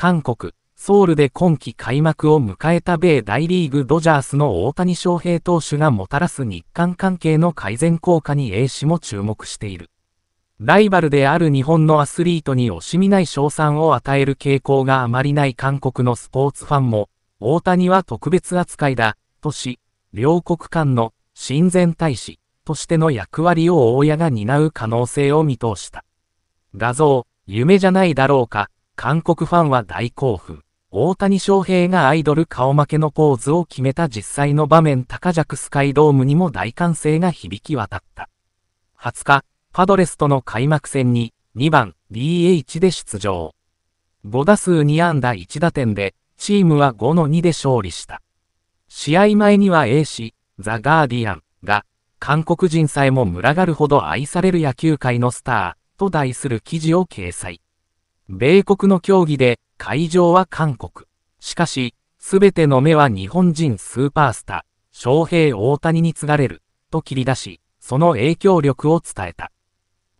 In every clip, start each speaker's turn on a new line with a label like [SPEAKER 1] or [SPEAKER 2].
[SPEAKER 1] 韓国、ソウルで今季開幕を迎えた米大リーグドジャースの大谷翔平投手がもたらす日韓関係の改善効果に A 氏も注目している。ライバルである日本のアスリートに惜しみない賞賛を与える傾向があまりない韓国のスポーツファンも、大谷は特別扱いだ、とし、両国間の親善大使としての役割を大家が担う可能性を見通した。画像、夢じゃないだろうか。韓国ファンは大興奮。大谷翔平がアイドル顔負けのポーズを決めた実際の場面高弱スカイドームにも大歓声が響き渡った。20日、パドレスとの開幕戦に2番 DH で出場。5打数2安打1打点で、チームは5 2で勝利した。試合前には A 氏、ザ・ガーディアンが、韓国人さえも群がるほど愛される野球界のスターと題する記事を掲載。米国の競技で会場は韓国。しかし、すべての目は日本人スーパースター、翔平大谷に継がれる、と切り出し、その影響力を伝えた。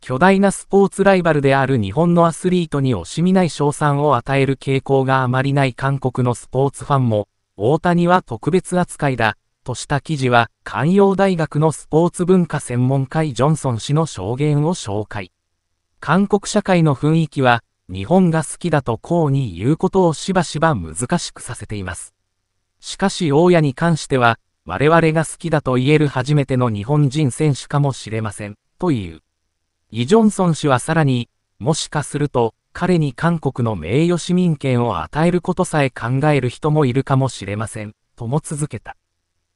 [SPEAKER 1] 巨大なスポーツライバルである日本のアスリートに惜しみない賞賛を与える傾向があまりない韓国のスポーツファンも、大谷は特別扱いだ、とした記事は、関陽大学のスポーツ文化専門会ジョンソン氏の証言を紹介。韓国社会の雰囲気は、日本が好きだとこうに言うことをしばしば難しくさせています。しかし大家に関しては、我々が好きだと言える初めての日本人選手かもしれません、という。イ・ジョンソン氏はさらに、もしかすると、彼に韓国の名誉市民権を与えることさえ考える人もいるかもしれません、とも続けた。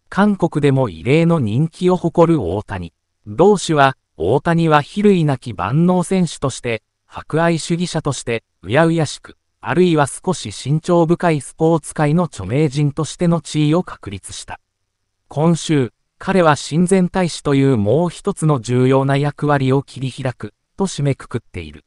[SPEAKER 1] 韓国でも異例の人気を誇る大谷。同氏は、大谷は比類なき万能選手として、博愛主義者として、うやうやしく、あるいは少し慎重深いスポーツ界の著名人としての地位を確立した。今週、彼は親善大使というもう一つの重要な役割を切り開く、と締めくくっている。